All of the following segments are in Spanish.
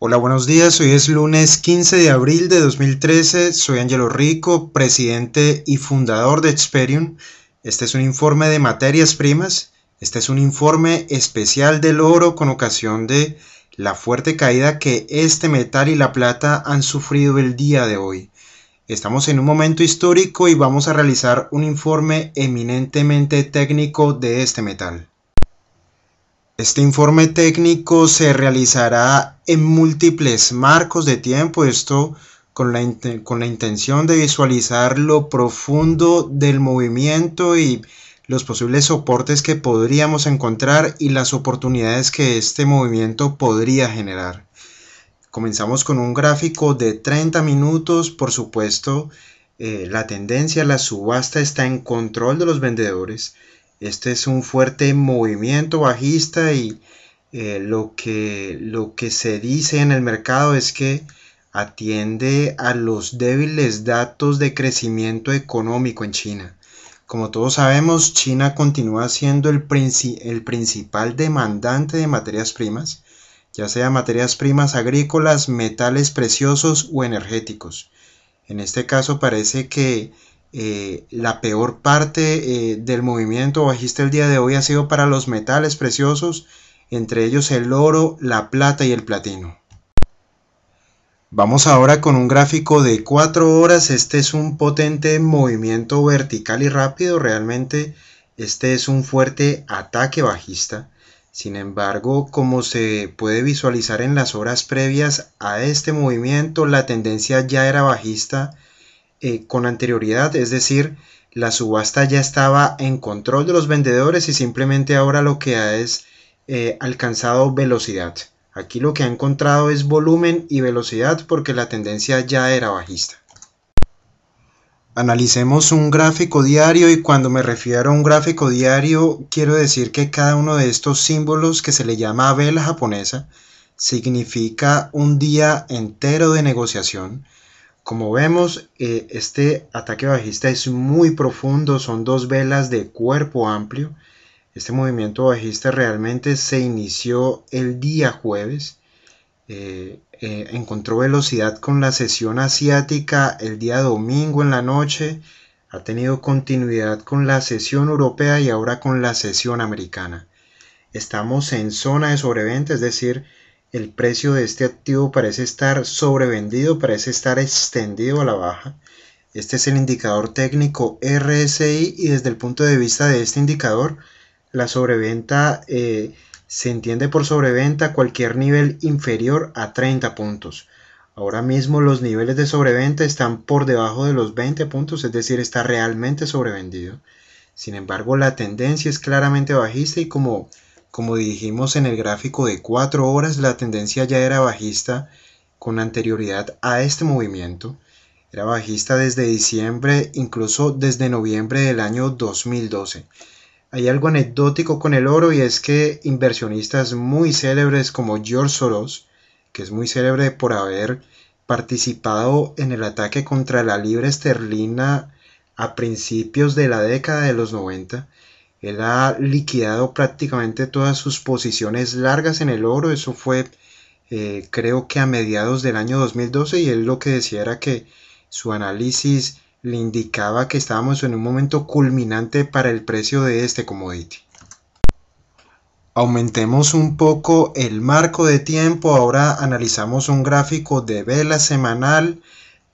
Hola, buenos días. Hoy es lunes 15 de abril de 2013. Soy Angelo Rico, presidente y fundador de Experium. Este es un informe de materias primas. Este es un informe especial del oro con ocasión de la fuerte caída que este metal y la plata han sufrido el día de hoy. Estamos en un momento histórico y vamos a realizar un informe eminentemente técnico de este metal. Este informe técnico se realizará en múltiples marcos de tiempo, esto con la, intención de visualizar lo profundo del movimiento y los posibles soportes que podríamos encontrar y las oportunidades que este movimiento podría generar. Comenzamos con un gráfico de 30 minutos, por supuesto, eh, la tendencia, la subasta está en control de los vendedores este es un fuerte movimiento bajista y eh, lo, que, lo que se dice en el mercado es que atiende a los débiles datos de crecimiento económico en China. Como todos sabemos, China continúa siendo el, el, principal demandante de materias primas, ya sea materias primas agrícolas, metales preciosos o energéticos. En este caso parece que eh, la peor parte eh, del movimiento bajista el día de hoy ha sido para los metales preciosos, entre ellos el oro, la plata y el platino. Vamos ahora con un gráfico de 4 horas. Este es un potente movimiento vertical y rápido. Realmente este es un fuerte ataque bajista. Sin embargo, como se puede visualizar en las horas previas a este movimiento, la tendencia ya era bajista eh, con anterioridad, es decir, la subasta ya estaba en control de los vendedores y simplemente ahora lo que ha es eh, alcanzado velocidad. Aquí lo que ha encontrado es volumen y velocidad porque la tendencia ya era bajista. Analicemos un gráfico diario y cuando me refiero a un gráfico diario quiero decir que cada uno de estos símbolos que se le llama vela japonesa significa un día entero de negociación como vemos, eh, este ataque bajista es muy profundo, son dos velas de cuerpo amplio. Este movimiento bajista realmente se inició el día jueves. Eh, eh, encontró velocidad con la sesión asiática el día domingo en la noche. Ha tenido continuidad con la sesión europea y ahora con la sesión americana. Estamos en zona de sobreventa, es decir, el precio de este activo parece estar sobrevendido, parece estar extendido a la baja. Este es el indicador técnico RSI y desde el punto de vista de este indicador, la sobreventa eh, se entiende por sobreventa cualquier nivel inferior a 30 puntos. Ahora mismo los niveles de sobreventa están por debajo de los 20 puntos, es decir, está realmente sobrevendido. Sin embargo, la tendencia es claramente bajista y como como dijimos en el gráfico de 4 horas, la tendencia ya era bajista con anterioridad a este movimiento. Era bajista desde diciembre, incluso desde noviembre del año 2012. Hay algo anecdótico con el oro y es que inversionistas muy célebres como George Soros, que es muy célebre por haber participado en el ataque contra la libra esterlina a principios de la década de los 90, él ha liquidado prácticamente todas sus posiciones largas en el oro. Eso fue eh, creo que a mediados del año 2012 y él lo que decía era que su análisis le indicaba que estábamos en un momento culminante para el precio de este commodity. Aumentemos un poco el marco de tiempo. Ahora analizamos un gráfico de vela semanal.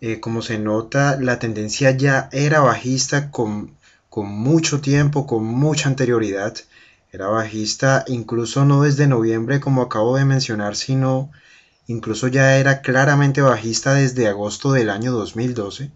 Eh, como se nota, la tendencia ya era bajista con con mucho tiempo, con mucha anterioridad. Era bajista incluso no desde noviembre como acabo de mencionar, sino incluso ya era claramente bajista desde agosto del año 2012.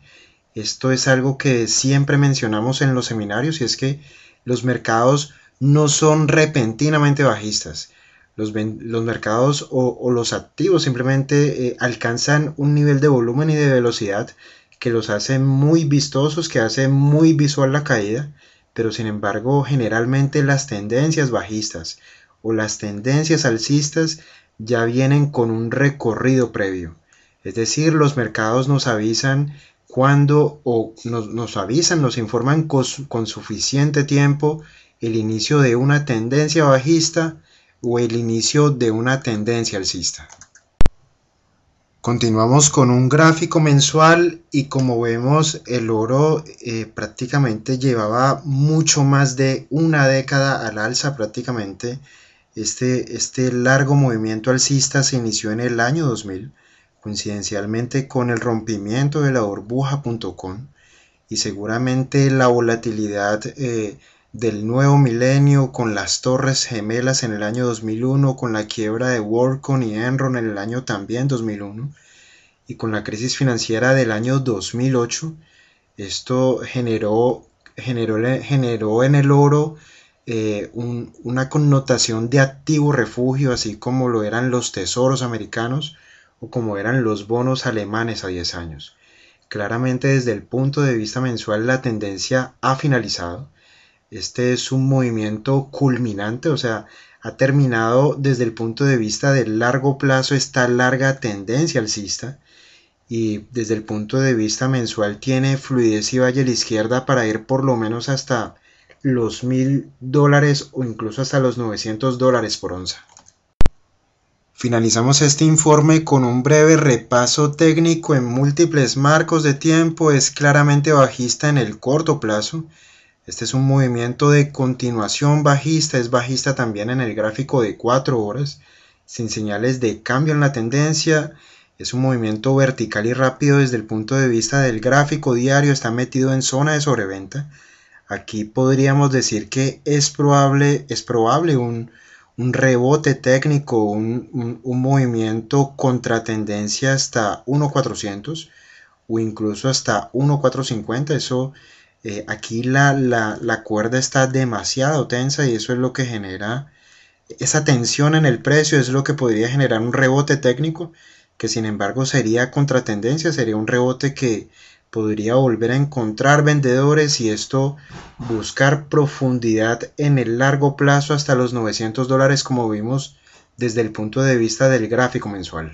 Esto es algo que siempre mencionamos en los seminarios y es que los mercados no son repentinamente bajistas. Los, los mercados o, los activos simplemente eh, alcanzan un nivel de volumen y de velocidad que los hace muy vistosos, que hace muy visual la caída, pero sin embargo generalmente las tendencias bajistas o las tendencias alcistas ya vienen con un recorrido previo. Es decir, los mercados nos avisan cuando o nos, avisan, nos informan con suficiente tiempo el inicio de una tendencia bajista o el inicio de una tendencia alcista. Continuamos con un gráfico mensual y como vemos el oro eh, prácticamente llevaba mucho más de una década al alza prácticamente. Este, este largo movimiento alcista se inició en el año 2000 coincidencialmente con el rompimiento de la burbuja.com y seguramente la volatilidad eh, del nuevo milenio, con las Torres Gemelas en el año 2001, con la quiebra de WorldCom y Enron en el año también 2001 y con la crisis financiera del año 2008. Esto generó, generó, generó en el oro eh, una connotación de activo refugio, así como lo eran los tesoros americanos o como eran los bonos alemanes a 10 años. Claramente desde el punto de vista mensual la tendencia ha finalizado este es un movimiento culminante, o sea, ha terminado desde el punto de vista del largo plazo esta larga tendencia alcista y desde el punto de vista mensual tiene fluidez y valle a la izquierda para ir por lo menos hasta los mil dólares o incluso hasta los 900 dólares por onza. Finalizamos este informe con un breve repaso técnico en múltiples marcos de tiempo, es claramente bajista en el corto plazo este es un movimiento de continuación bajista, es bajista también en el gráfico de 4 horas, sin señales de cambio en la tendencia. Es un movimiento vertical y rápido desde el punto de vista del gráfico diario, está metido en zona de sobreventa. Aquí podríamos decir que es probable, es probable un, rebote técnico, un, movimiento contra tendencia hasta 1.400 o incluso hasta 1.450. Eso eh, aquí la, la, cuerda está demasiado tensa y eso es lo que genera esa tensión en el precio, es lo que podría generar un rebote técnico, que sin embargo sería contratendencia, sería un rebote que podría volver a encontrar vendedores y esto buscar profundidad en el largo plazo hasta los 900 dólares como vimos desde el punto de vista del gráfico mensual.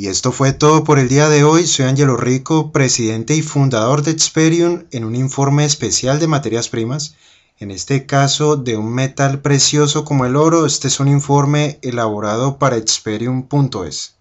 Y esto fue todo por el día de hoy. Soy Angelo Rico, presidente y fundador de Experium, en un informe especial de materias primas. En este caso, de un metal precioso como el oro, este es un informe elaborado para Experium.es.